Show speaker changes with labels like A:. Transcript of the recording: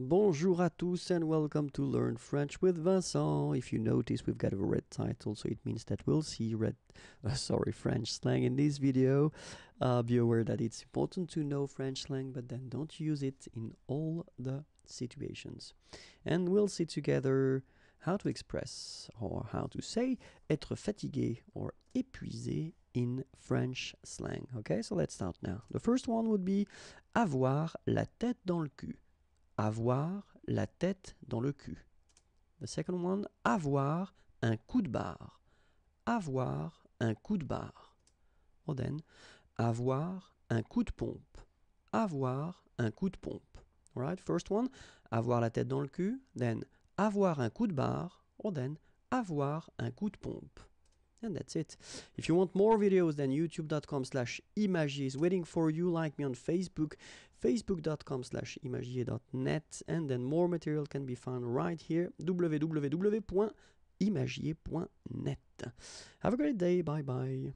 A: Bonjour à tous and welcome to Learn French with Vincent. If you notice, we've got a red title, so it means that we'll see red, uh, sorry, French slang in this video. Uh, be aware that it's important to know French slang, but then don't use it in all the situations. And we'll see together how to express or how to say être fatigué or épuisé in French slang. Okay, so let's start now. The first one would be avoir la tête dans le cul. avoir la tête dans le cul. The second one, avoir un coup de barre. Avoir un coup de barre. Well then, avoir un coup de pompe. Avoir un coup de pompe. right, first one, avoir la tête dans le cul. Then, avoir un coup de barre. Or then, avoir un coup de pompe. And that's it. If you want more videos, then youtube.com slash images waiting for you. Like me on Facebook. facebook.com slash imagier.net and then more material can be found right here www.imagier.net have a great day bye bye